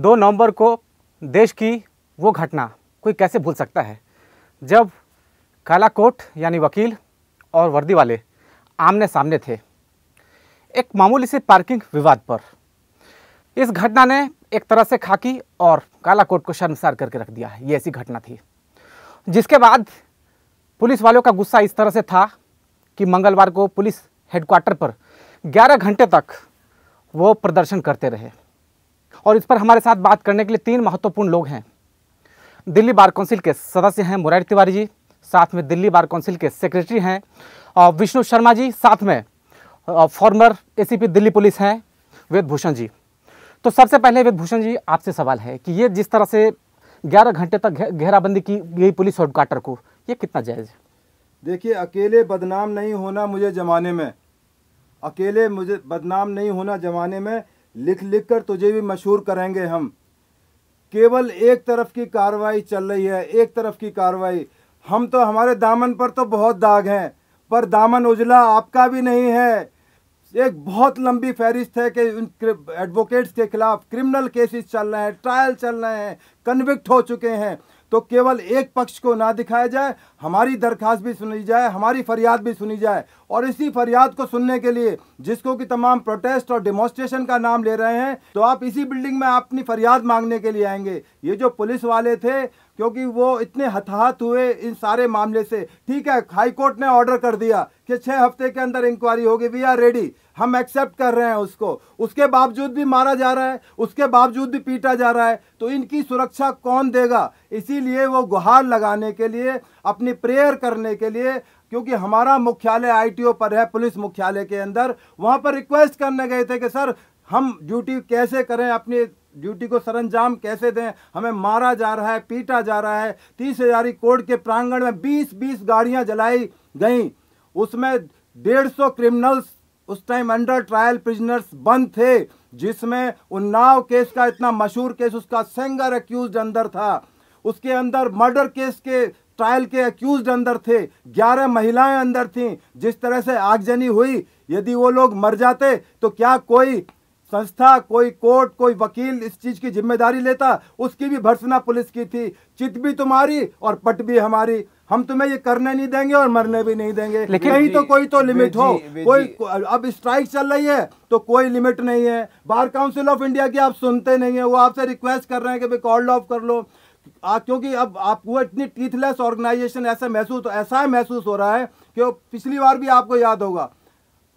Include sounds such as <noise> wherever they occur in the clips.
दो नवंबर को देश की वो घटना कोई कैसे भूल सकता है जब काला कोट यानी वकील और वर्दी वाले आमने सामने थे एक मामूली से पार्किंग विवाद पर इस घटना ने एक तरह से खाकी और काला कोट को शर्मसार करके रख दिया है ये ऐसी घटना थी जिसके बाद पुलिस वालों का गुस्सा इस तरह से था कि मंगलवार को पुलिस हेडक्वार्टर पर 11 घंटे तक वो प्रदर्शन करते रहे और इस पर हमारे साथ बात करने के लिए तीन महत्वपूर्ण लोग हैं दिल्ली बार काउंसिल के सदस्य हैं मुरारी तिवारी जी साथ में दिल्ली बार काउंसिल के सेक्रेटरी हैं और विष्णु शर्मा जी साथ में फॉर्मर ए दिल्ली पुलिस हैं वेद भूषण जी तो सबसे पहले वेद भूषण जी आपसे सवाल है कि ये जिस तरह से 11 घंटे तक घेराबंदी की गई पुलिस हेडक्वार्टर को ये कितना जायज़ है देखिए अकेले बदनाम नहीं होना मुझे ज़माने में अकेले मुझे बदनाम नहीं होना ज़माने में लिख लिख कर तुझे भी मशहूर करेंगे हम केवल एक तरफ की कार्रवाई चल रही है एक तरफ की कार्रवाई हम तो हमारे दामन पर तो बहुत दाग हैं पर दामन उजला आपका भी नहीं है एक बहुत लंबी फहरिस्त है कि उन एडवोकेट्स के खिलाफ क्रिमिनल केसेस चल रहे हैं ट्रायल चल रहे हैं कन्विक्ट हो चुके हैं तो केवल एक पक्ष को ना दिखाया जाए हमारी दरखास्त भी सुनी जाए हमारी फरियाद भी सुनी जाए और इसी फरियाद को सुनने के लिए जिसको कि तमाम प्रोटेस्ट और डेमोस्ट्रेशन का नाम ले रहे हैं तो आप इसी बिल्डिंग में अपनी फरियाद मांगने के लिए आएंगे ये जो पुलिस वाले थे क्योंकि वो इतने हताहत हुए इन सारे मामले से ठीक है हाईकोर्ट ने ऑर्डर कर दिया कि छः हफ्ते के अंदर इंक्वायरी होगी वी आर रेडी हम एक्सेप्ट कर रहे हैं उसको उसके बावजूद भी मारा जा रहा है उसके बावजूद भी पीटा जा रहा है तो इनकी सुरक्षा कौन देगा इसीलिए वो गुहार लगाने के लिए अपनी प्रेयर करने के लिए क्योंकि हमारा मुख्यालय आईटीओ पर है पुलिस मुख्यालय के अंदर वहाँ पर रिक्वेस्ट करने गए थे कि सर हम ड्यूटी कैसे करें अपनी ड्यूटी को सरंजाम कैसे दें हमें मारा जा रहा है पीटा जा रहा है तीस हजारी कोर्ट के प्रांगण में बीस बीस गाड़ियां जलाई गईं उसमें डेढ़ सौ क्रिमिनल्स उस टाइम अंडर ट्रायल प्रिजनर्स बंद थे जिसमें उन्नाव केस का इतना मशहूर केस उसका सेंगर एक्यूज अंदर था उसके अंदर मर्डर केस के ट्रायल के एक्यूज अंदर थे ग्यारह महिलाएं अंदर थीं जिस तरह से आगजनी हुई यदि वो लोग मर जाते तो क्या कोई संस्था कोई कोर्ट कोई वकील इस चीज की जिम्मेदारी लेता उसकी भी भर्सना पुलिस की थी चित भी तुम्हारी और पट भी हमारी हम तुम्हें ये करने नहीं देंगे और मरने भी नहीं देंगे लेकिन कहीं तो कोई तो लिमिट हो कोई अब स्ट्राइक चल रही है तो कोई लिमिट नहीं है बार काउंसिल ऑफ इंडिया की आप सुनते नहीं है वो आपसे रिक्वेस्ट कर रहे हैं कि भाई कॉल ऑफ कर लो आ, क्योंकि अब आप वो इतनी टीथलेस ऑर्गेनाइजेशन ऐसा महसूस ऐसा महसूस हो रहा है कि पिछली बार भी आपको याद होगा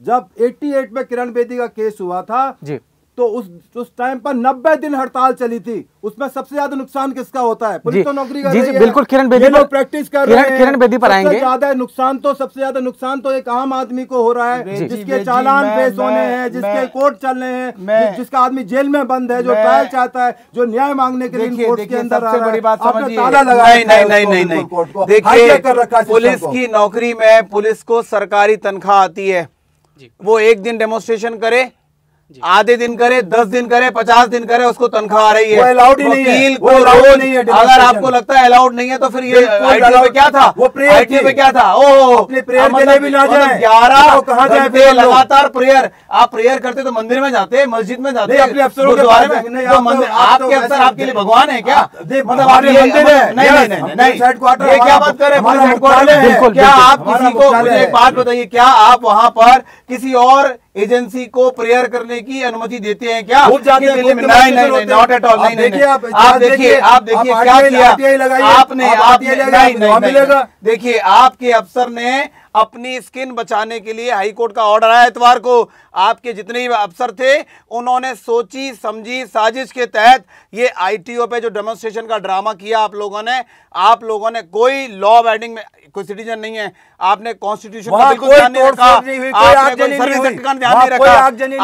जब 88 में किरण बेदी का केस हुआ था जी तो उस उस टाइम पर 90 दिन हड़ताल चली थी उसमें सबसे ज्यादा नुकसान किसका होता है पुलिस तो नौकरी कर जी, जी, बिल्कुल किरण बेदी पर प्रैक्टिस कर रहे हैं किरण बेदी पर आएंगे ज्यादा नुकसान तो सबसे ज्यादा नुकसान तो एक आम आदमी को हो रहा है जी, जिसके जी, चालान पेश होने हैं जिसके कोर्ट चल रहे हैं जिसका आदमी जेल में बंद है जो ट्रायल चाहता है जो न्याय मांगने के लिए कोर्ट के अंदर बड़ी बात ताला देखिए पुलिस की नौकरी में पुलिस को सरकारी तनख्वाह आती है वो एक दिन डेमोस्ट्रेशन करे आधे दिन करे दस दिन करे पचास दिन करे उसको तनख्वाह आ रही है अलाउड ही नहीं है वो रोज नहीं है अगर आपको लगता है अलाउड नहीं है तो फिर ये आईटी पे क्या था वो प्रेयर पे क्या था ओ अपने प्रेयर के लिए मतलब भी ना मतलब जाए ग्यारह तो कहा जाए लगातार प्रेयर आप प्रेयर करते तो मंदिर में जाते मस्जिद में जाते अपने अफसरों के बारे में तो तो- तो आपके अफसर आपके लिए भगवान मतलब है क्या मतलब आप मंदिर नहीं नहीं नहीं ये क्या बात कर रहे क्या आप किसी को एक बात बताइए क्या आप वहाँ पर किसी और एजेंसी को प्रेयर करने करने की अनुमति देते हैं क्या नॉट एट ऑल आप देखिए आप देखिए क्या किया आपने आप देखिए आपके अफसर ने अपनी स्किन बचाने के लिए हाईकोर्ट का ऑर्डर आया इतवार को आपके जितने भी अफसर थे उन्होंने सोची समझी साजिश के तहत ये आईटीओ पे जो डेमोन्स्ट्रेशन का ड्रामा किया आप लोगों ने आप लोगों ने कोई लॉ बाइडिंग में कोई सिटीजन नहीं है आपने कॉन्स्टिट्यूशन का बिल्कुल ध्यान नहीं रखा आपने सर्विस एक्ट का ध्यान नहीं रखा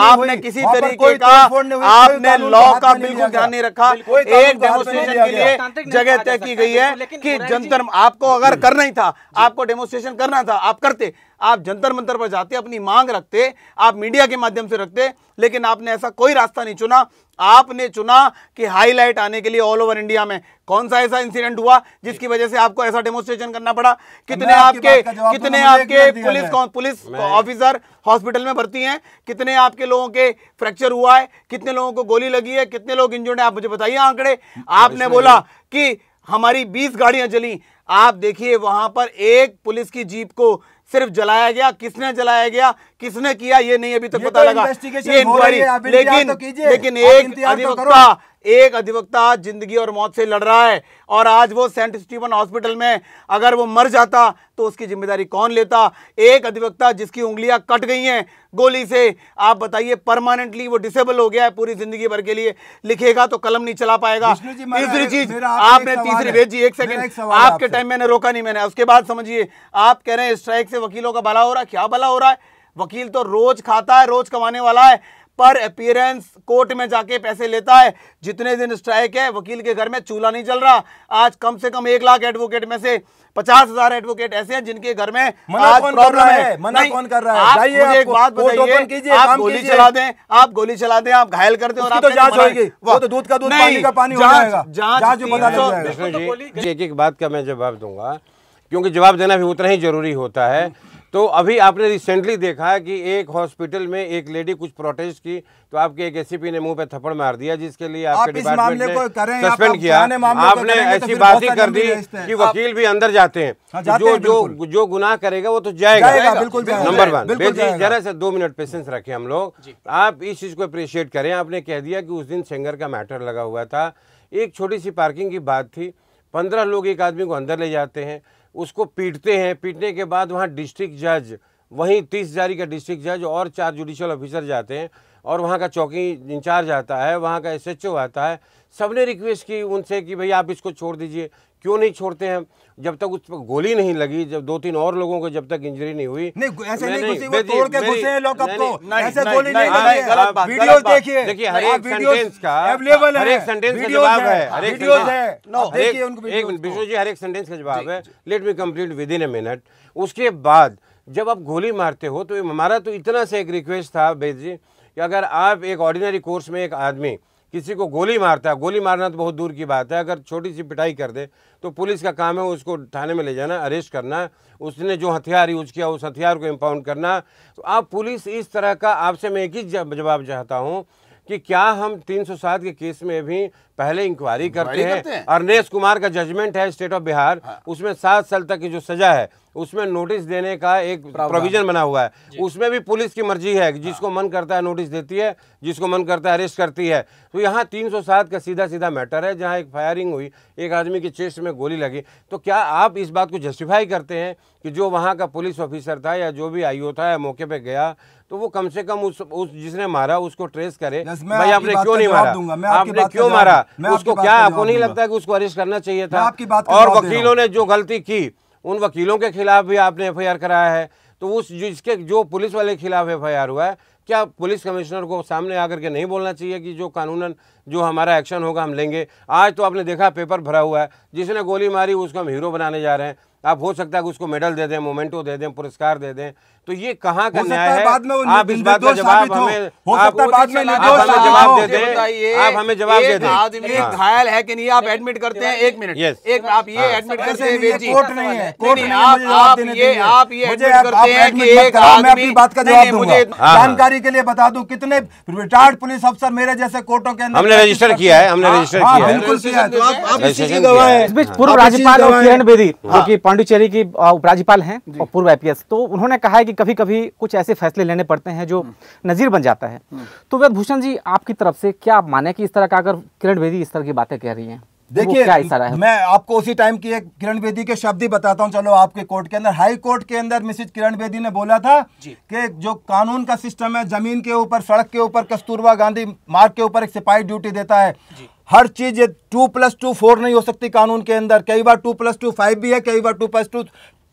आपने किसी तरीके का आपने लॉ का बिल्कुल ध्यान नहीं रखा एक डेमोन्स्ट्रेशन के लिए जगह तय की गई है कि जंतर आपको अगर करना ही था आपको डेमोन्स्ट्रेशन करना था आप करते आप जंतर मंतर पर जाते अपनी मांग रखते आप मीडिया के माध्यम से रखते लेकिन आपने ऐसा कोई रास्ता नहीं चुना आपने चुना कि हाईलाइट आने के लिए ऑल ओवर इंडिया में कौन सा ऐसा इंसिडेंट हुआ जिसकी वजह से आपको ऐसा डेमोस्ट्रेशन करना पड़ा कितने आपके तो कितने आपके पुलिस पुलिस ऑफिसर हॉस्पिटल में भर्ती हैं कितने आपके लोगों के फ्रैक्चर हुआ है कितने लोगों को गोली लगी है कितने लोग इंजोर्ड है आप मुझे बताइए आंकड़े आपने बोला कि हमारी 20 गाड़ियां जली आप देखिए वहां पर एक पुलिस की जीप को सिर्फ जलाया गया किसने जलाया गया किसने किया ये नहीं अभी तक पता तो लगा ये इंक्वायरी लेकिन तो लेकिन एक तो अधिवक्ता एक अधिवक्ता जिंदगी और मौत से लड़ रहा है और आज वो सेंट स्टीफन हॉस्पिटल में अगर वो मर जाता तो उसकी जिम्मेदारी कौन लेता एक अधिवक्ता जिसकी उंगलियां कट गई हैं गोली से आप बताइए परमानेंटली वो डिसेबल हो गया है पूरी जिंदगी भर के लिए लिखेगा तो कलम नहीं चला पाएगा तीसरी चीज आपने तीसरी भेजी एक सेकेंड आपके टाइम मैंने रोका नहीं मैंने उसके बाद समझिए आप कह रहे हैं स्ट्राइक से वकीलों का भला हो रहा है क्या भला हो रहा है वकील तो रोज खाता है रोज कमाने वाला है पर अपीयरेंस कोर्ट में जाके पैसे लेता है जितने दिन स्ट्राइक है वकील के घर में चूल्हा नहीं जल रहा आज कम से कम एक लाख एडवोकेट में से पचास हजार एडवोकेट ऐसे हैं जिनके घर में मना कौन कर रहा है मना कौन कर रहा है आप मुझे एक बात बताइए आप गोली चला दें आप गोली चला दें आप घायल कर दें और तो जांच होगी वो तो दूध का दूध पानी का पानी हो जाएगा जांच बता एक एक बात का मैं जवाब दूंगा क्योंकि जवाब देना भी उतना ही जरूरी होता है तो अभी आपने रिसेंटली देखा कि एक हॉस्पिटल में एक लेडी कुछ प्रोटेस्ट की तो आपके एक एसीपी ने मुंह पे थप्पड़ मार दिया जिसके लिए आपके डिपार्टमेंट ने सस्पेंड किया आपने तो ऐसी ही कर दी कि वकील भी अंदर जाते हैं हाँ, जो जो जो गुनाह करेगा वो तो जाएगा नंबर वन जरा सा दो मिनट पेशेंस रखे हम लोग आप इस चीज को अप्रिशिएट करें आपने कह दिया कि उस दिन सेंगर का मैटर लगा हुआ था एक छोटी सी पार्किंग की बात थी पंद्रह लोग एक आदमी को अंदर ले जाते हैं उसको पीटते हैं पीटने के बाद वहाँ डिस्ट्रिक्ट जज वहीं तीस जारी का डिस्ट्रिक्ट जज और चार जुडिशल ऑफिसर जाते हैं और वहाँ का चौकी इंचार्ज आता है वहाँ का एसएचओ आता है सब ने रिक्वेस्ट की उनसे कि भाई आप इसको छोड़ दीजिए क्यों नहीं छोड़ते हैं जब तक उस पर गोली नहीं लगी जब दो तीन और लोगों को जब तक इंजरी नहीं हुई नहीं नहीं, तो। देखिए जवाब है minute let me complete within a minute उसके बाद जब आप गोली मारते हो तो हमारा तो इतना सा एक रिक्वेस्ट था बेद जी कि अगर आप एक ऑर्डिनरी कोर्स में एक आदमी किसी को गोली मारता है गोली मारना तो बहुत दूर की बात है अगर छोटी सी पिटाई कर दे तो पुलिस का काम है उसको थाने में ले जाना अरेस्ट करना उसने जो हथियार यूज किया उस हथियार को इम्पाउंड करना तो आप पुलिस इस तरह का आपसे मैं एक ही जवाब चाहता हूँ कि क्या हम 307 के केस में भी पहले इंक्वायरी करते, करते हैं अरनेश कुमार का जजमेंट है स्टेट ऑफ बिहार हाँ। उसमें सात साल तक की जो सजा है उसमें नोटिस देने का एक प्रोविजन बना हुआ है उसमें भी पुलिस की मर्जी है हाँ। जिसको मन करता है नोटिस देती है जिसको मन करता है अरेस्ट करती है तो यहाँ 307 का सीधा सीधा मैटर है जहाँ एक फायरिंग हुई एक आदमी के चेस्ट में गोली लगी तो क्या आप इस बात को जस्टिफाई करते हैं कि जो वहाँ का पुलिस ऑफिसर था या जो भी आईओ था या मौके पर गया तो वो कम से कम उस उस जिसने मारा उसको ट्रेस करे भाई आपने क्यों नहीं मारा आपने क्यों मारा उसको क्या आपको नहीं लगता कि उसको अरेस्ट करना चाहिए था और वकीलों ने जो गलती की उन वकीलों के खिलाफ भी आपने एफ कराया है तो उस जिसके जो पुलिस वाले खिलाफ एफ हुआ है क्या पुलिस कमिश्नर को सामने आकर के नहीं बोलना चाहिए कि जो कानूनन जो हमारा एक्शन होगा हम लेंगे आज तो आपने देखा पेपर भरा हुआ है जिसने गोली मारी उसको हम हीरो बनाने जा रहे हैं आप हो सकता है कि उसको मेडल दे दें मोमेंटो दे दें पुरस्कार दे दें तो ये कहाँ का न्याय है बाद में आप इस बात का जवाब हमें आप हमें जवाब दे दें आप हमें जवाब दे दें आदमी हाँ। घायल है कि नहीं आप एडमिट करते हैं एक मिनट एक आप ये एडमिट हाँ। करते हैं कोर्ट नहीं है कोर्ट नहीं आप ये आप ये एडमिट करते हैं कि एक आदमी बात का जवाब दूंगा हाँ। जानकारी के लिए बता दूं कितने रिटायर्ड पुलिस अफसर मेरे जैसे कोर्टों के अंदर रजिस्टर किया है हमने रजिस्टर हाँ, हाँ, किया है बिल्कुल तो आप आप इसी की गवाह इस बीच हाँ। पूर्व राज्यपाल और किरण बेदी जो कि पांडुचेरी की उपराज्यपाल हैं और पूर्व आईपीएस तो उन्होंने कहा है कि कभी कभी कुछ ऐसे फैसले लेने पड़ते हैं जो हम्म। नजीर बन जाता है हम्म। तो वेद भूषण जी आपकी तरफ से क्या आप माने कि इस तरह का अगर किरण बेदी इस तरह की बातें कह रही हैं देखिए मैं आपको उसी टाइम की एक किरण बेदी के शब्द ही बताता हूँ चलो आपके कोर्ट के अंदर हाई कोर्ट के अंदर मिसिज किरण बेदी ने बोला था कि जो कानून का सिस्टम है जमीन के ऊपर सड़क के ऊपर कस्तूरबा गांधी मार्ग के ऊपर एक सिपाही ड्यूटी देता है हर चीज टू प्लस टू फोर नहीं हो सकती कानून के अंदर कई बार टू प्लस टू फाइव भी है कई बार टू प्लस टू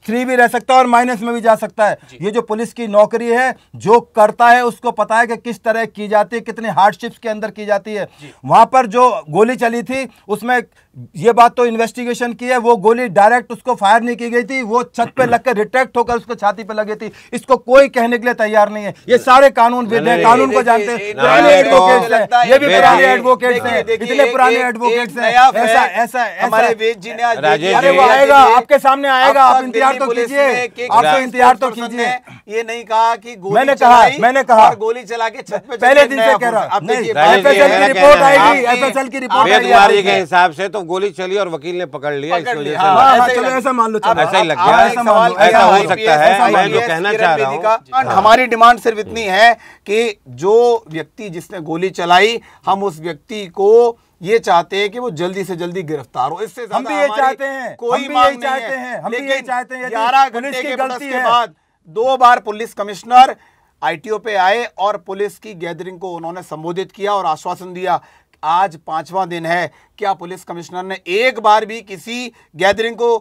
थ्री भी रह सकता है और माइनस में भी जा सकता है ये जो पुलिस की नौकरी है जो करता है उसको पता है कि किस तरह की जाती है कितने हार्डशिप्स के अंदर की जाती है वहां पर जो गोली चली थी उसमें ये बात तो इन्वेस्टिगेशन की है वो गोली डायरेक्ट उसको फायर नहीं की गई थी वो छत पे लगकर रिट्रैक्ट होकर उसको छाती पे लगी थी इसको कोई कहने के लिए तैयार नहीं है ये सारे कानून विद हैं कानून को जानते हैं ये भी पुराने एडवोकेट्स हैं इतने पुराने एडवोकेट है ऐसा ऐसा हमारे वेद जी ने राजेश आएगा आपके सामने आएगा आप इंतजार तो कीजिए आप तो इंतजार तो कीजिए तो ये नहीं कहा कि मैंने कहा मैंने कहा गोली चला के छत पे पहले दिन से कह रहा एफएसएल की रिपोर्ट आएगी एफएसएल की रिपोर्ट आएगी के हिसाब से तो गोली चली और वकील ने पकड़ लिया इस वजह से हाँ, हाँ, हाँ, ऐसा मान लो ऐसा ही लग गया ऐसा हो सकता है मैं जो तो कहना चाह रहा हूँ हमारी डिमांड सिर्फ इतनी है कि जो व्यक्ति जिसने गोली चलाई हम उस व्यक्ति को ये चाहते हैं कि वो जल्दी से जल्दी गिरफ्तार हो इससे हम भी ये चाहते हैं कोई मांग चाहते हैं हम भी ये चाहते हैं ग्यारह घंटे के गलती के बाद दो बार पुलिस कमिश्नर आईटीओ पे आए और पुलिस की गैदरिंग को उन्होंने संबोधित किया और आश्वासन दिया आज पांचवा दिन है क्या पुलिस कमिश्नर ने एक बार भी किसी गैदरिंग को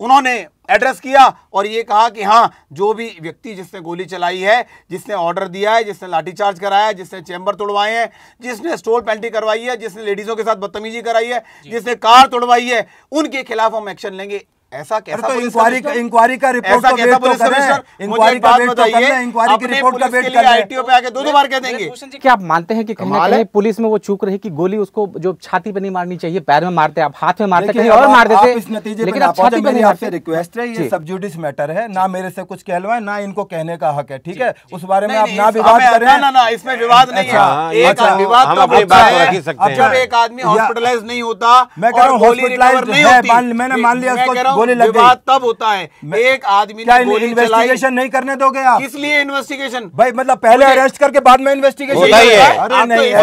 उन्होंने एड्रेस किया और ये कहा कि हाँ जो भी व्यक्ति जिसने गोली चलाई है जिसने ऑर्डर दिया है जिसने लाठीचार्ज कराया है जिसने चैम्बर तोड़वाए हैं जिसने स्टोल पेंटी करवाई है जिसने लेडीज़ों के साथ बदतमीजी कराई है जिसने कार तोड़वाई है उनके खिलाफ हम एक्शन लेंगे ऐसा कैसा तो इंक्वायरी का इंक्वायरी का रिपोर्ट का वेट तो, तो करें इंक्वायरी का वेट कर रहे हैं इंक्वायरी की रिपोर्ट का वेट कर करें आईटीओ पे आके दो दो बार कह देंगे क्या आप मानते हैं कि कहीं ना कहीं पुलिस में वो चूक रही कि गोली उसको जो छाती पे नहीं मारनी चाहिए पैर में मारते आप हाथ में मारते कहीं और मार देते इस नतीजे लेकिन आप छाती पे नहीं आपसे रिक्वेस्ट है ये सब ज्यूडिस मैटर है ना मेरे से कुछ कहलवाए ना इनको कहने का हक है ठीक है उस बारे में आप ना विवाद कर रहे हैं ना ना इसमें विवाद नहीं है अच्छा, एक अच्छा, विवाद तो अपनी बात रख ही सकते हैं अब जब एक आदमी हॉस्पिटलाइज नहीं होता मैं कह रहा हूं हॉस्पिटलाइज नहीं होती मैंने मान लिया उसको लग विवाद तब होता है एक आदमी क्या इन्वेस्टिगेशन नहीं करने दोगे आप इसलिए इन्वेस्टिगेशन भाई मतलब पहले अरेस्ट करके बाद में इन्वेस्टिगेशन है अरे तो नहीं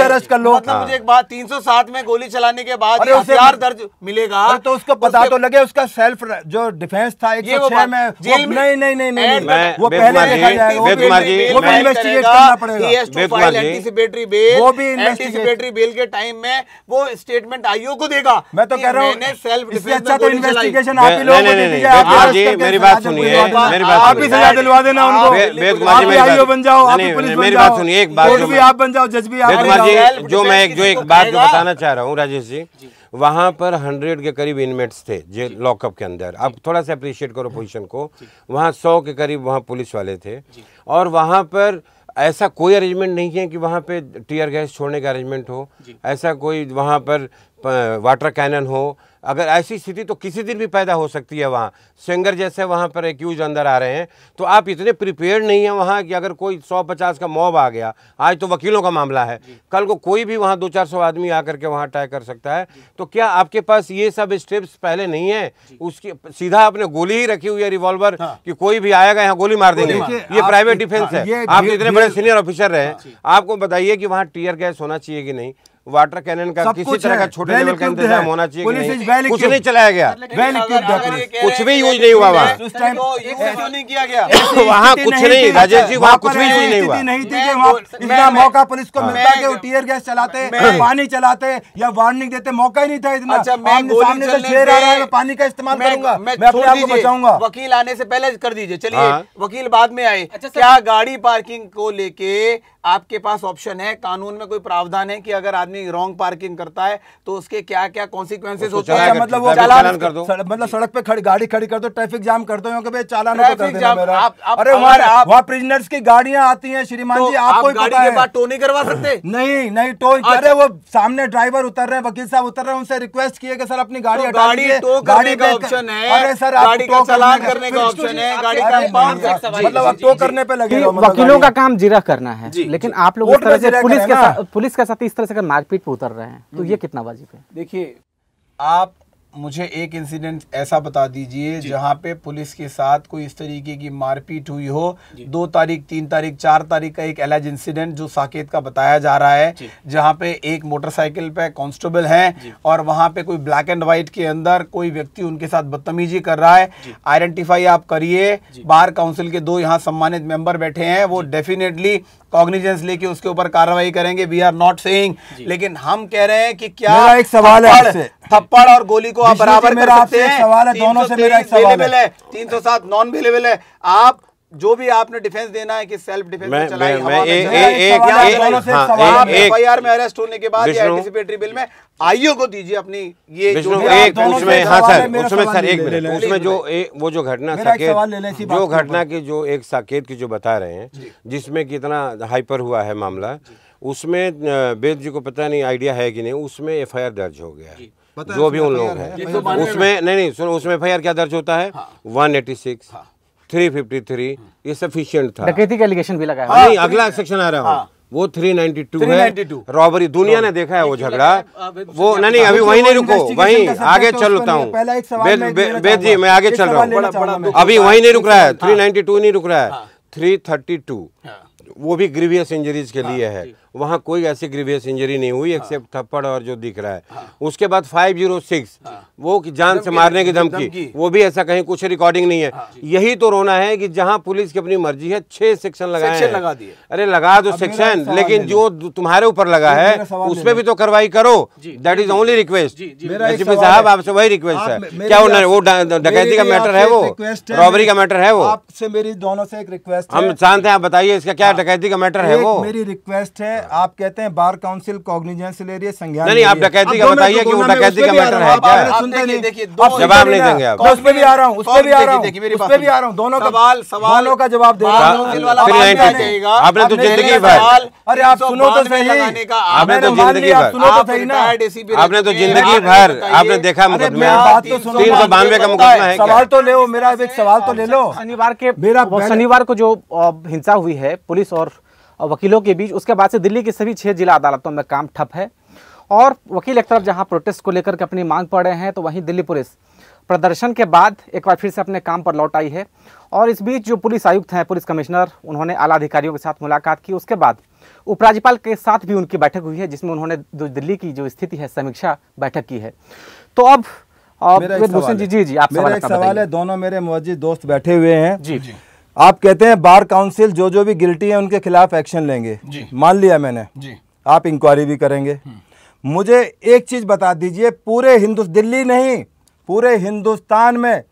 अरेस्ट हाँ, कर लो मतलब मुझे एक बात तीन सौ सात में गोली चलाने के बाद दर्ज मिलेगा तो उसको पता तो लगे उसका सेल्फ जो डिफेंस था एक सौ छह में नहीं नहीं नहीं नहीं वो पहले देखा वो भी इन्वेस्टिगेट करना पड़ेगा वो भी एंटीसिपेटरी बिल के टाइम में वो स्टेटमेंट आईओ को देगा मैं तो कह रहा हूँ अच्छा तो मेरी बात सुनिए आप ही सजा दिलवा देना उनको आईओ बन जाओ एक बात भी आप बन जाओ जज भी जो मैं जो एक बात बताना चाह रहा हूँ राजेश जी वहाँ पर हंड्रेड के करीब इनमेट्स थे लॉकअप के अंदर आप थोड़ा सा अप्रिशिएट करो पोजीशन को वहाँ सौ के करीब वहाँ पुलिस वाले थे और वहाँ पर ऐसा कोई अरेंजमेंट नहीं है कि वहाँ पे टीयर गैस छोड़ने का अरेंजमेंट हो ऐसा कोई वहाँ पर वाटर कैनन हो अगर ऐसी स्थिति तो किसी दिन भी पैदा हो सकती है वहाँ सेंगर जैसे वहाँ पर एक्यूज अंदर आ रहे हैं तो आप इतने प्रिपेयर नहीं हैं वहाँ कि अगर कोई सौ पचास का मॉब आ गया आज तो वकीलों का मामला है कल को कोई भी वहाँ दो चार सौ आदमी आकर के वहाँ अटैक कर सकता है तो क्या आपके पास ये सब स्टेप्स पहले नहीं है उसकी सीधा आपने गोली ही रखी हुई है रिवॉल्वर हाँ। कि कोई भी आएगा यहाँ गोली मार देंगे ये प्राइवेट हाँ, डिफेंस है आप इतने बड़े सीनियर ऑफिसर रहे हैं हाँ, आपको बताइए कि वहाँ टीयर गैस होना चाहिए कि नहीं वाटर कैनन का किसी तरह का छोटे लेवल का इंतजाम होना चाहिए कुछ नहीं चलाया गया कुछ भी यूज नहीं हुआ वहाँ <laughs> वहाँ कुछ नहीं राजेश जी वहाँ कुछ भी यूज नहीं हुआ नहीं थी इतना मौका पुलिस को हाँ। मिलता कि वो टीयर गैस चलाते पानी चलाते या वार्निंग देते मौका ही नहीं था इतना अच्छा, सामने पानी का इस्तेमाल करूंगा बचाऊंगा वकील आने से पहले कर दीजिए चलिए हाँ। वकील बाद में आए अच्छा, क्या गाड़ी पार्किंग को लेके आपके पास ऑप्शन है कानून में कोई प्रावधान है कि अगर आदमी रॉन्ग पार्किंग करता है तो उसके क्या क्या कॉन्सिक्वेंसेज होते हैं अच्छा, मतलब वो चालान कर दो मतलब सड़क पे खड़ी गाड़ी खड़ी कर दो ट्रैफिक जाम कर दो चालान तो अरे वहाँ प्रिजनर्स की गाड़ियाँ आती तो है श्रीमान जी आप टो नहीं करवा सकते <clears throat> नहीं नहीं टो अच्छा। अरे वो सामने ड्राइवर उतर रहे वकील साहब उतर रहे हैं उनसे रिक्वेस्ट किए कि सर अपनी गाड़ी तो गाड़ी टो गाड़ी का ऑप्शन है अरे सर गाड़ी का चालान करने का ऑप्शन है गाड़ी का मतलब टो करने पे लगे मतलब वकीलों का काम जिरा करना है लेकिन आप लोग इस तरह से पुलिस के साथ पुलिस के साथ इस तरह से मारपीट पे उतर रहे हैं तो हम्म। ये कितना वाजिब है देखिए आप मुझे एक इंसिडेंट ऐसा बता दीजिए जहाँ पे पुलिस के साथ कोई इस तरीके की मारपीट हुई हो दो तारीख तीन तारीख चार तारीख का एक अलग इंसिडेंट जो साकेत का बताया जा रहा है जहाँ पे एक मोटरसाइकिल पे कांस्टेबल हैं और वहाँ पे कोई ब्लैक एंड व्हाइट के अंदर कोई व्यक्ति उनके साथ बदतमीजी कर रहा है आइडेंटिफाई आप करिए बार काउंसिल के दो यहाँ सम्मानित मेंबर बैठे हैं वो डेफिनेटली कॉग्निजेंस लेके उसके ऊपर कार्रवाई करेंगे वी आर नॉट से लेकिन हम कह रहे हैं कि क्या एक सवाल है थप्पड़ और गोली को को आप बराबर कर सकते हैं सवाल है दोनों से मेरा एक सवाल है तीन सौ सात नॉन अवेलेबल है आप जो भी आपने डिफेंस देना है कि सेल्फ तो डिफेंस में चलाई हवा एक, एफआईआर हाँ, में अरेस्ट होने के बाद एंटीसिपेटरी बिल में आईओ को दीजिए अपनी ये एक उसमें हाँ सर उसमें सर एक मिनट उसमें जो वो जो घटना साकेत जो घटना की जो एक साकेत की जो बता रहे हैं जिसमें कितना हाइपर हुआ है मामला उसमें वेद जी को पता नहीं आइडिया है कि नहीं उसमें एफ दर्ज हो गया है जो भी उन लोग हैं तो उसमें नहीं नहीं सुनो उसमें एफ क्या दर्ज होता है हाँ। वन एटी सिक्स हाँ। थ्री फिफ्टी थ्री ये सफिशियंट था डकैती का एलिगेशन भी लगा है नहीं हाँ, तो अगला सेक्शन आ रहा हूँ वो 392 है रॉबरी दुनिया तो ने देखा है वो झगड़ा वो नहीं नहीं अभी वहीं नहीं रुको वहीं आगे चलता हूँ वेद जी मैं आगे चल रहा हूँ अभी वहीं नहीं रुक रहा है 392 नहीं रुक रहा है 332 वो भी ग्रीवियस इंजरीज के लिए है वहाँ कोई ऐसी ग्रीवियस इंजरी नहीं हुई एक्सेप्ट हाँ। थप्पड़ और जो दिख रहा है हाँ। उसके बाद फाइव जीरो सिक्स वो जान से मारने की धमकी वो भी ऐसा कहीं कुछ रिकॉर्डिंग नहीं है हाँ। यही तो रोना है कि जहाँ पुलिस की अपनी मर्जी है छह सेक्शन लगाए लगा अरे लगा दो सेक्शन लेकिन जो तुम्हारे ऊपर लगा है उसमें भी तो कार्रवाई करो दैट इज ओनली रिक्वेस्ट साहब आपसे वही रिक्वेस्ट है क्या वो डकैती का मैटर है वो रॉबरी का मैटर है वो आपसे मेरी दोनों से एक रिक्वेस्ट हम शांत हैं आप बताइए इसका क्या डकैती का मैटर है वो मेरी रिक्वेस्ट है आप कहते हैं बार काउंसिल कॉग्निजेंस ले रही है संज्ञान नहीं आप डकैती का बताइए कि वो डकैती का मैटर है क्या सुनते नहीं देखिए जवाब नहीं देंगे आप उस पर भी आ रहा हूँ उस पर भी आ रहा हूँ उस पर भी आ रहा हूँ दोनों का सवाल सवालों का जवाब दे रहा आपने तो जिंदगी भर अरे आप सुनो तो सही आपने तो जिंदगी भर सुनो तो सही ना आपने तो जिंदगी भर आपने देखा मुकदमा तो तीन सौ बानवे का मुकदमा है सवाल तो ले मेरा एक सवाल तो ले लो शनिवार के मेरा शनिवार को जो हिंसा हुई है पुलिस और और वकीलों के बीच उसके बाद से दिल्ली की सभी छः जिला अदालतों में काम ठप है और वकील एक तरफ जहाँ प्रोटेस्ट को लेकर के अपनी मांग पड़ रहे हैं तो वहीं दिल्ली पुलिस प्रदर्शन के बाद एक बार फिर से अपने काम पर लौट आई है और इस बीच जो पुलिस आयुक्त हैं पुलिस कमिश्नर उन्होंने आला अधिकारियों के साथ मुलाकात की उसके बाद उपराज्यपाल के साथ भी उनकी बैठक हुई है जिसमें उन्होंने जो दिल्ली की जो स्थिति है समीक्षा बैठक की है तो अब, मेरा एक सवाल जी जी जी आप मेरा सवाल एक सवाल है दोनों मेरे मौजी दोस्त बैठे हुए हैं जी जी आप कहते हैं बार काउंसिल जो जो भी गिल्टी है उनके खिलाफ एक्शन लेंगे मान लिया मैंने जी आप इंक्वायरी भी करेंगे हम्म। मुझे एक चीज़ बता दीजिए पूरे हिंदु दिल्ली नहीं पूरे हिंदुस्तान में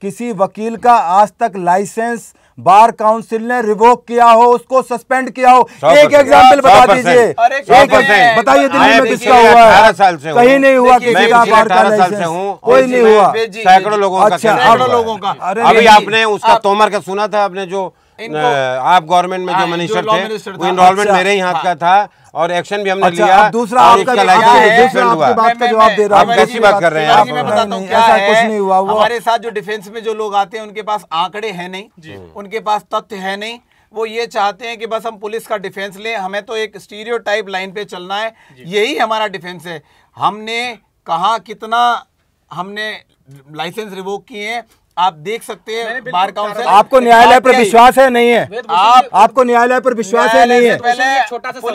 किसी वकील का आज तक लाइसेंस बार काउंसिल ने रिवोक किया हो उसको सस्पेंड किया हो एक एग्जाम्पल बता दीजिए बताइए दिल्ली में किसका हुआ है साल से कहीं नहीं हुआ किसी का बार का कोई नहीं हुआ सैकड़ों लोगों का सैकड़ों लोगों का अभी आपने उसका तोमर का सुना था आपने जो आप गवर्नमेंट में जो मिनिस्टर हाँ, थे वो इनरोलमेंट अच्छा। मेरे ही हाथ का हाँ। था और एक्शन भी हमने अच्छा, लिया दूसरा आपका बात का जवाब दे रहा आप कैसी बात कर रहे हैं कुछ नहीं हुआ हमारे साथ जो डिफेंस में जो लोग आते हैं उनके पास आंकड़े है नहीं हम्म। उनके पास तथ्य है नहीं वो ये चाहते हैं कि बस हम पुलिस का डिफेंस लें हमें तो एक स्टीरियो टाइप लाइन पे चलना है यही हमारा डिफेंस है हमने कहा कितना हमने लाइसेंस रिवोक किए हैं आप देख सकते हैं बार काउंसिल आपको न्यायालय पर विश्वास है नहीं है आप आपको न्यायालय पर विश्वास है नहीं है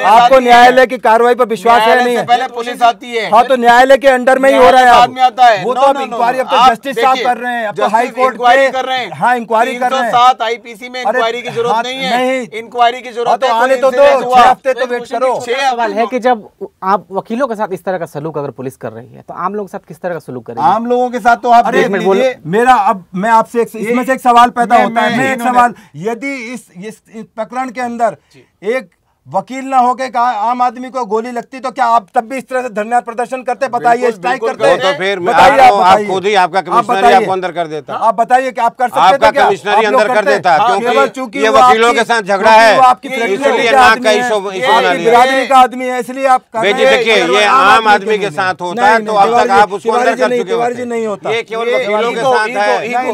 आपको न्यायालय की कार्रवाई पर विश्वास है नहीं है पहले पुलिस आती है हाँ तो न्यायालय के अंडर में ही हो रहा है आता है वो तो इंक्वायरी अब तो जस्टिस साहब कर रहे हैं अब हाई तो कोर्ट कर रहे हैं हाँ इंक्वायरी कर रहे हैं सात आईपीसी में इंक्वायरी की जरूरत हाँ, नहीं है इंक्वायरी की जरूरत हाँ, तो आने तो दो हफ्ते तो वेट करो सवाल है की जब आप वकीलों के साथ इस तरह का सलूक अगर पुलिस कर रही है तो आम लोगों के साथ किस तरह का सलूक करेंगे आम लोगों के साथ तो आप मेरा अब मैं आपसे एक इसमें से एक सवाल पैदा होता है मैं एक सवाल यदि इस प्रकरण के अंदर एक वकील ना होके कहा आम आदमी को गोली लगती तो क्या आप तब भी इस तरह से धरना प्रदर्शन करते बताइए स्ट्राइक करते तो फिर बताइए आप, खुद ही आपका कमिश्नर आपको अंदर कर देता आप बताइए कि आप कर सकते आपका कमिश्नर ही अंदर कर देता हाँ, क्योंकि ये वकीलों के साथ झगड़ा है इसलिए का आदमी है इसलिए आप देखिए ये आम आदमी के साथ होता है तो अब तक आप उसको अंदर कर चुके हो नहीं होता ये केवल वकीलों के साथ है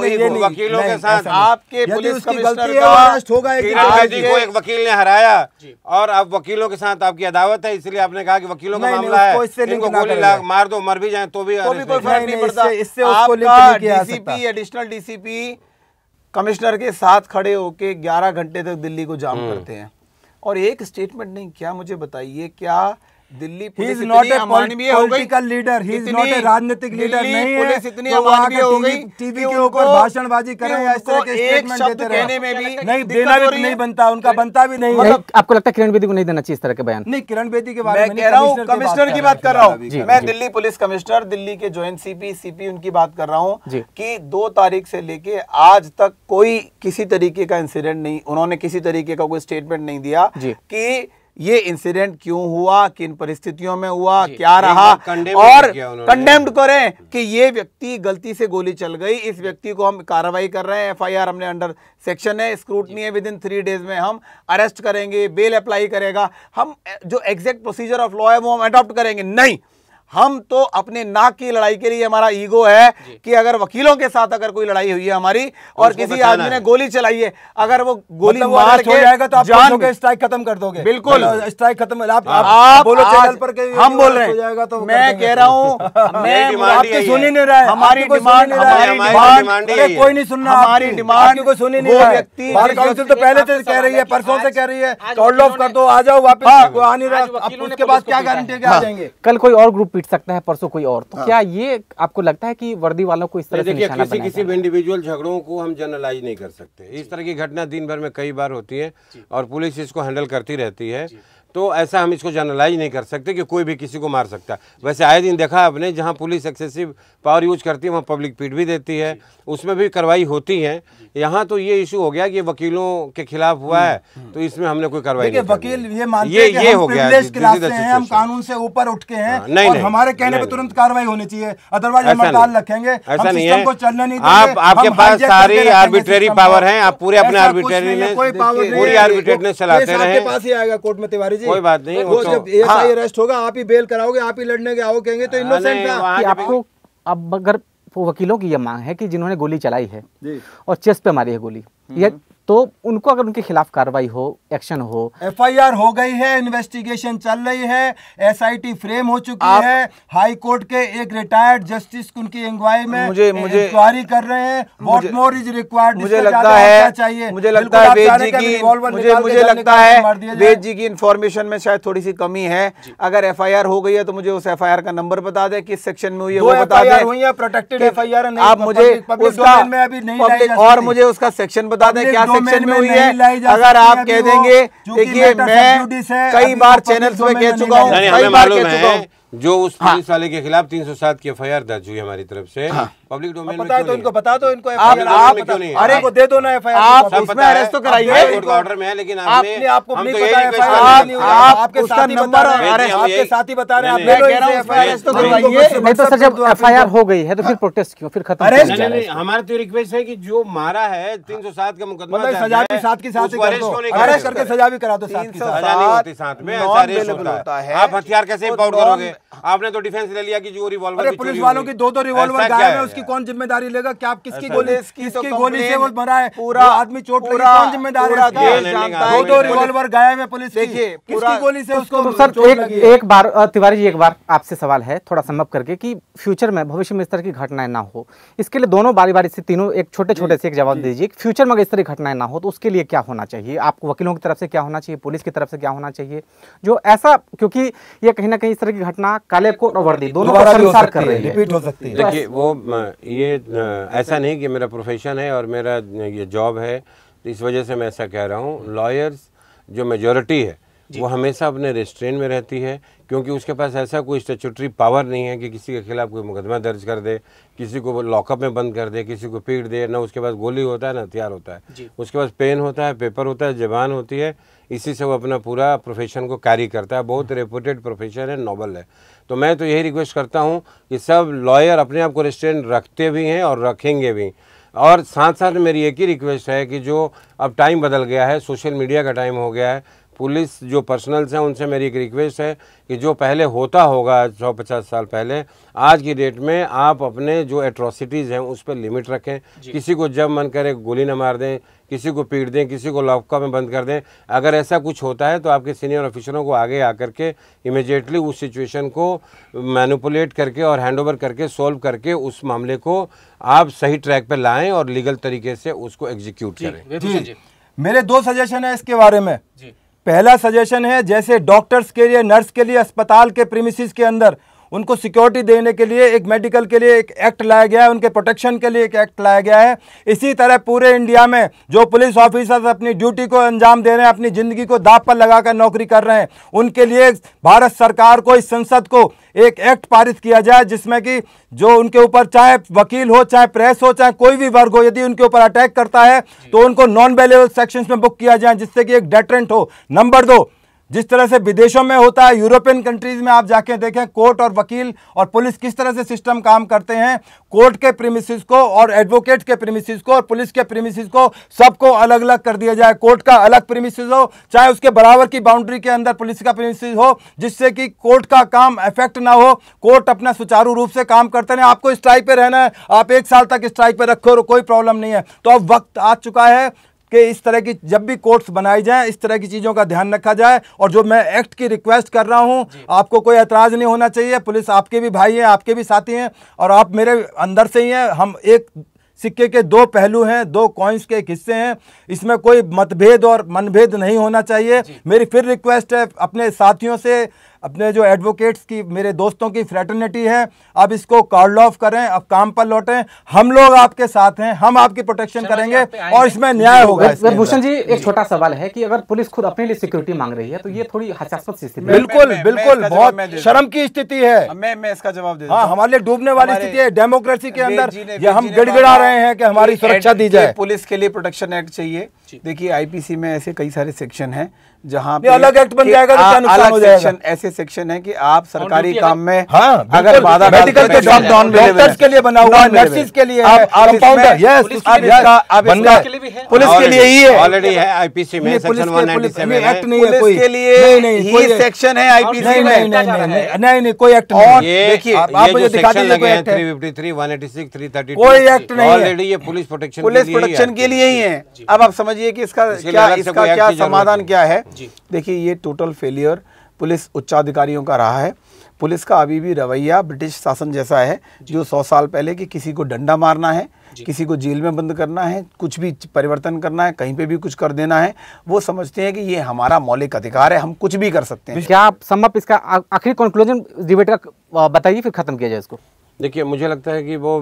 वकीलों के साथ आपके पुलिस कमिश्नर का एक वकील ने हराया और और आप वकीलों के साथ आपकी अदावत है इसलिए आपने कहा कि वकीलों का मामला है इनको गोली मार दो मर भी जाए तो भी डीसीपी एडिशनल डीसीपी कमिश्नर के साथ खड़े होके 11 घंटे तक दिल्ली को जाम हम्म। करते हैं और एक स्टेटमेंट नहीं क्या मुझे बताइए क्या Delhi police not a leader he is not a राजनीतिक लीडर नहीं पुलिस इतनी अमानवीय हो गई टीवी के ऊपर भाषणबाजी कर रहे हैं इस तरह के स्टेटमेंट देते रहे में भी नहीं देना भी नहीं बनता उनका बनता भी नहीं आपको लगता है किरण बेदी को नहीं देना चाहिए इस तरह के बयान नहीं किरण बेदी के बारे में कह रहा कमिश्नर की बात कर रहा हूँ मैं दिल्ली पुलिस कमिश्नर दिल्ली के ज्वाइंट सी सीपी उनकी बात कर रहा हूँ की दो तारीख से लेके आज तक कोई किसी तरीके का इंसिडेंट नहीं उन्होंने किसी तरीके का कोई स्टेटमेंट नहीं दिया की ये इंसिडेंट क्यों हुआ किन परिस्थितियों में हुआ क्या रहा और कंडेम्ड करें कि ये व्यक्ति गलती से गोली चल गई इस व्यक्ति को हम कार्रवाई कर रहे हैं एफआईआर हमने अंडर सेक्शन है स्क्रूटनी है विद इन थ्री डेज में हम अरेस्ट करेंगे बेल अप्लाई करेगा हम जो एग्जैक्ट प्रोसीजर ऑफ लॉ है वो हम अडॉप्ट करेंगे नहीं हम तो अपने नाक की लड़ाई के लिए हमारा ईगो है कि अगर वकीलों के साथ अगर कोई लड़ाई हुई है हमारी और किसी आदमी ने गोली चलाई है अगर वो गोली मतलब मार के जाएगा तो आप जान के स्ट्राइक खत्म कर दोगे बिल्कुल स्ट्राइक मतलब खत्म आप, हाँ। आप, आप बोलो चैनल पर के हम बोल रहे हैं तो मैं कह रहा हूँ <laughs> मैं आपकी सुन ही नहीं रहा है हमारी डिमांड हमारी डिमांड कोई नहीं सुन रहा हमारी डिमांड को सुन ही नहीं रहा व्यक्ति बार काउंसिल तो पहले से कह रही है परसों से कह रही है कॉल ऑफ कर दो आ जाओ वापस हाँ। आ नहीं रहा उसके बाद क्या गारंटी आ हाँ। कल कोई और ग्रुप पीट सकता है परसों कोई और तो हाँ। क्या ये आपको लगता है कि वर्दी वालों को इस तरह से निशाना किसी किसी इंडिविजुअल झगड़ों को हम जनरलाइज नहीं कर सकते इस तरह की घटना दिन भर में कई बार होती है और पुलिस इसको हैंडल करती रहती है तो ऐसा हम इसको जनरलाइज नहीं कर सकते कि कोई भी किसी को मार सकता है वैसे आए दिन देखा आपने जहाँ पुलिस एक्सेसिव पावर यूज करती है वहाँ पब्लिक पीट भी देती है उसमें भी कार्रवाई होती है यहाँ तो ये इशू हो गया कि वकीलों के खिलाफ हुआ है तो इसमें हमने कोई कार्रवाई नहीं वकील ये मानते ये ये हो गया हम कानून से ऊपर उठ के हैं हाँ, नहीं हमारे कहने पर तुरंत कार्रवाई होनी चाहिए अदरवाइज हम हड़ताल रखेंगे ऐसा नहीं है आप आपके पास सारी आर्बिट्रेरी पावर है आप पूरे अपने आर्बिट्रेरी में पूरी आर्बिट्रेटनेस चलाते रहे कोर्ट में तिवारी जी कोई बात नहीं वो तो- जब एसआई अरेस्ट हाँ। होगा आप ही बेल कराओगे आप ही लड़ने के आओ कहेंगे तो इनोसेंट हाँ, आपको अब अगर वकीलों की यह मांग है कि जिन्होंने गोली चलाई है और चेस्ट पे मारी है गोली हम्म। ये तो उनको अगर उनके खिलाफ कार्रवाई हो एक्शन हो एफआईआर हो गई है इन्वेस्टिगेशन चल रही है एसआईटी फ्रेम हो चुकी आप, है हाई कोर्ट के एक रिटायर्ड जस्टिस उनकी इंक्वायरी में मुझे मुझे इंक्वायरी कर रहे हैं व्हाट मोर इज रिक्वायर्ड मुझे लगता है चाहिए मुझे लगता है वेद जी की मुझे मुझे लगता है वेद जी की इन्फॉर्मेशन में शायद थोड़ी सी कमी है अगर एफ हो गई है तो मुझे उस एफ का नंबर बता दे किस सेक्शन में हुई है वो बता दें प्रोटेक्टेड एफ आप मुझे उसका और मुझे उसका सेक्शन बता दे क्या सेक्शन में हुई है अगर आप कह दें करेंगे देखिए मैं कई तो बार चैनल कह चुका हूँ कई बार कह चुका हूँ जो उस हाँ। पुलिस वाले के खिलाफ 307 की एफ दर्ज हुई हमारी तरफ से हाँ। पब्लिक डोमेन में तो बता दो इनको बता दो इनको एफआईआर आप आप अरे को दे दो ना एफआईआर आप उसमें अरेस्ट तो कराइए ऑर्डर में है लेकिन आपने आपको तो नहीं बताया एफआईआर आपके साथी नंबर अरे आपके साथी बता रहे हैं आप ले लो एफआईआर तो करवाइए नहीं तो सर जब एफआईआर हो गई है तो फिर प्रोटेस्ट हाँ। क्यों फिर खत्म अरेस्ट हमारी तो रिक्वेस्ट है कि जो मारा है 307 का मुकदमा मतलब सजा भी साथ के साथ अरेस्ट करके सजा भी करा दो साथ के साथ सजा नहीं होती साथ में ऐसा रेस होता है आप हथियार कैसे इंपोर्ट तो करोगे आपने तो डिफेंस ले लिया कि जो रिवॉल्वर पुलिस वालों की दो दो रिवॉल्वर गायब है इसकी कौन जिम्मेदारी लेगा क्या आप किसकी गोली किसकी तो गोली से वो मरा है पूरा आदमी चोट पूरा कौन जिम्मेदारी दो रिवॉल्वर गायब है पुलिस देखिए किसकी गोली से उसको तो सर एक एक बार तिवारी जी एक बार आपसे सवाल है थोड़ा संभव करके कि फ्यूचर में भविष्य में इस तरह की घटनाएं ना हो इसके लिए दोनों बारी बारी से तीनों एक छोटे छोटे से एक जवाब दीजिए फ्यूचर में अगर इस तरह की घटनाएं ना हो तो उसके लिए क्या होना चाहिए आपको वकीलों की तरफ से क्या होना चाहिए पुलिस की तरफ से क्या होना चाहिए जो ऐसा क्योंकि ये कहीं ना कहीं इस तरह की घटना काले को वर्दी दोनों कर सकती है देखिए वो ये ऐसा नहीं कि मेरा प्रोफेशन है और मेरा ये जॉब है तो इस वजह से मैं ऐसा कह रहा हूँ लॉयर्स जो मेजोरिटी है वो हमेशा अपने रेस्ट्रेन में रहती है क्योंकि उसके पास ऐसा कोई स्टेचुटरी पावर नहीं है कि किसी के खिलाफ कोई मुकदमा दर्ज कर दे किसी को लॉकअप में बंद कर दे किसी को पीट दे ना उसके पास गोली होता है ना हथियार होता है उसके पास पेन होता है पेपर होता है जबान होती है इसी से वो अपना पूरा प्रोफेशन को कैरी करता है बहुत रेपूटेड प्रोफेशन है नॉबल है तो मैं तो यही रिक्वेस्ट करता हूँ कि सब लॉयर अपने आप को रेस्टोरेंट रखते भी हैं और रखेंगे भी और साथ साथ मेरी एक ही रिक्वेस्ट है कि जो अब टाइम बदल गया है सोशल मीडिया का टाइम हो गया है पुलिस जो पर्सनल्स हैं उनसे मेरी एक रिक्वेस्ट है कि जो पहले होता होगा सौ पचास साल पहले आज की डेट में आप अपने जो एट्रोसिटीज़ हैं उस पर लिमिट रखें किसी को जब मन करे गोली न मार दें किसी को पीट दें किसी को लॉकअप में बंद कर दें अगर ऐसा कुछ होता है तो आपके सीनियर ऑफिसरों को आगे आकर के इमिजिएटली उस सिचुएशन को मैनुपुलेट करके और हैंडओवर करके सॉल्व करके उस मामले को आप सही ट्रैक पर लाएँ और लीगल तरीके से उसको एग्जीक्यूट करें जी, जी, जी। मेरे दो सजेशन है इसके बारे में जी पहला सजेशन है जैसे डॉक्टर्स के लिए नर्स के लिए अस्पताल के प्रीमिसिस के अंदर उनको सिक्योरिटी देने के लिए एक मेडिकल के लिए एक एक्ट लाया गया है उनके प्रोटेक्शन के लिए एक एक्ट लाया गया है इसी तरह पूरे इंडिया में जो पुलिस ऑफिसर्स अपनी ड्यूटी को अंजाम दे रहे हैं अपनी ज़िंदगी को दाप पर लगाकर नौकरी कर रहे हैं उनके लिए भारत सरकार को इस संसद को एक एक्ट पारित किया जाए जिसमें कि जो उनके ऊपर चाहे वकील हो चाहे प्रेस हो चाहे कोई भी वर्ग हो यदि उनके ऊपर अटैक करता है तो उनको नॉन वेलेबल सेक्शन में बुक किया जाए जिससे कि एक डेटरेंट हो नंबर दो जिस तरह से विदेशों में होता है यूरोपियन कंट्रीज में आप जाके देखें कोर्ट और वकील और पुलिस किस तरह से सिस्टम काम करते हैं कोर्ट के प्रीमिसिस को और एडवोकेट के प्रीमिसिस को और पुलिस के प्रीमिसिस को सबको अलग अलग कर दिया जाए कोर्ट का अलग प्रीमिसिस हो चाहे उसके बराबर की बाउंड्री के अंदर पुलिस का प्रीमिसिस हो जिससे कि कोर्ट का काम अफेक्ट ना हो कोर्ट अपना सुचारू रूप से काम करते रहे आपको स्ट्राइक पर रहना है आप एक साल तक स्ट्राइक पर रखो कोई प्रॉब्लम नहीं है तो अब वक्त आ चुका है कि इस तरह की जब भी कोर्ट्स बनाई जाएं इस तरह की चीज़ों का ध्यान रखा जाए और जो मैं एक्ट की रिक्वेस्ट कर रहा हूं आपको कोई एतराज़ नहीं होना चाहिए पुलिस आपके भी भाई हैं आपके भी साथी हैं और आप मेरे अंदर से ही हैं हम एक सिक्के के दो पहलू हैं दो कॉइंस के एक हिस्से हैं इसमें कोई मतभेद और मनभेद नहीं होना चाहिए मेरी फिर रिक्वेस्ट है अपने साथियों से अपने जो एडवोकेट्स की मेरे दोस्तों की फ्रेटर्निटी है अब इसको कार्ड ऑफ करें अब काम पर लौटें हम लोग आपके साथ हैं हम आपकी प्रोटेक्शन करेंगे और इसमें न्याय होगा भूषण जी एक छोटा सवाल है कि अगर पुलिस खुद अपने लिए सिक्योरिटी मांग रही है तो ये थोड़ी हास्यास्पद स्थिति बिल्कुल बिल्कुल बहुत शर्म की स्थिति है इसका जवाब दे हाँ हमारे लिए डूबने वाली स्थिति है डेमोक्रेसी के अंदर ये हम गिड़गिड़ा रहे हैं कि हमारी सुरक्षा दी जाए पुलिस के लिए प्रोटेक्शन एक्ट चाहिए देखिए आईपीसी में ऐसे कई सारे सेक्शन हैं जहाँ अलग एक्ट बन जाएगा तो क्या नुकसान हो जाएगा ऐसे सेक्शन है कि आप सरकारी काम में हाँ, अगर बाधा मेडिकल तो के डॉक्टर्स के लिए बना हुआ नर्सिस के लिए पुलिस के लिए ही है ऑलरेडी है आईपीसी में सेक्शन में एक्ट नहीं है कोई लिए सेक्शन है आईपीसी में नहीं नहीं कोई एक्ट नहीं देखिए आप मुझे कोई एक्ट नहीं ऑलरेडी ये पुलिस प्रोटेक्शन पुलिस प्रोटेक्शन के लिए ही है अब आप समझिए कि इसका क्या इसका क्या समाधान क्या है देखिए ये टोटल फेलियर पुलिस उच्चाधिकारियों का रहा है पुलिस का अभी भी रवैया ब्रिटिश शासन जैसा है जो सौ साल पहले कि किसी को डंडा मारना है किसी को जेल में बंद करना है कुछ भी परिवर्तन करना है कहीं पे भी कुछ कर देना है वो समझते हैं कि ये हमारा मौलिक अधिकार है हम कुछ भी कर सकते हैं क्या आप इसका आखिरी कंक्लूजन डिबेट का बताइए फिर खत्म किया जाए इसको देखिए मुझे लगता है कि वो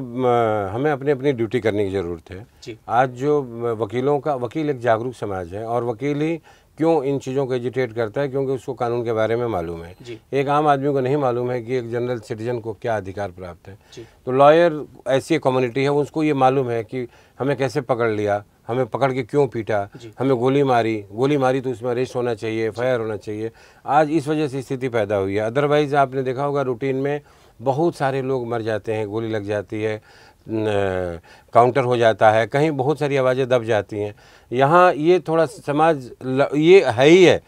हमें अपनी अपनी ड्यूटी करने की ज़रूरत है आज जो वकीलों का वकील एक जागरूक समाज है और वकील ही क्यों इन चीज़ों को एजिटेट करता है क्योंकि उसको कानून के बारे में मालूम है एक आम आदमी को नहीं मालूम है कि एक जनरल सिटीजन को क्या अधिकार प्राप्त है तो लॉयर ऐसी कम्युनिटी है उसको ये मालूम है कि हमें कैसे पकड़ लिया हमें पकड़ के क्यों पीटा हमें गोली मारी गोली मारी तो उसमें अरेस्ट होना चाहिए एफ होना चाहिए आज इस वजह से स्थिति पैदा हुई है अदरवाइज़ आपने देखा होगा रूटीन में बहुत सारे लोग मर जाते हैं गोली लग जाती है काउंटर हो जाता है कहीं बहुत सारी आवाज़ें दब जाती हैं यहाँ ये थोड़ा समाज ल, ये है ही है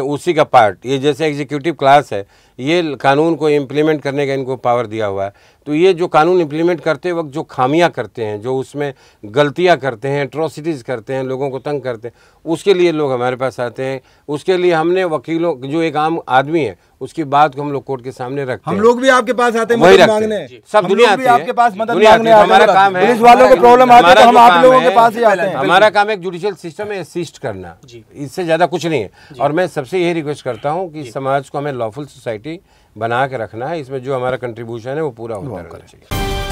उसी का पार्ट ये जैसे एग्जीक्यूटिव क्लास है ये कानून को इम्प्लीमेंट करने का इनको पावर दिया हुआ है तो ये जो कानून इम्प्लीमेंट करते वक्त जो खामियां करते हैं जो उसमें गलतियां करते हैं एट्रोसिटीज़ करते हैं लोगों को तंग करते हैं उसके लिए लोग हमारे पास आते हैं उसके लिए हमने वकीलों जो एक आम आदमी है उसकी बात को हम लोग कोर्ट के सामने रखते हम लोग भी आपके पास आते हैं मांगने सब दुनिया आपके पास मदद मांगने हमारा काम है पुलिस वालों को तो प्रॉब्लम हम आप लोगों के पास ही आते हैं हमारा काम एक जुडिशियल सिस्टम है असिस्ट करना इससे ज़्यादा कुछ नहीं है और मैं सबसे यही रिक्वेस्ट करता हूँ कि समाज को हमें लॉफुल सोसाइटी बना के रखना है इसमें जो हमारा कंट्रीब्यूशन है वो पूरा होता रहना चाहिए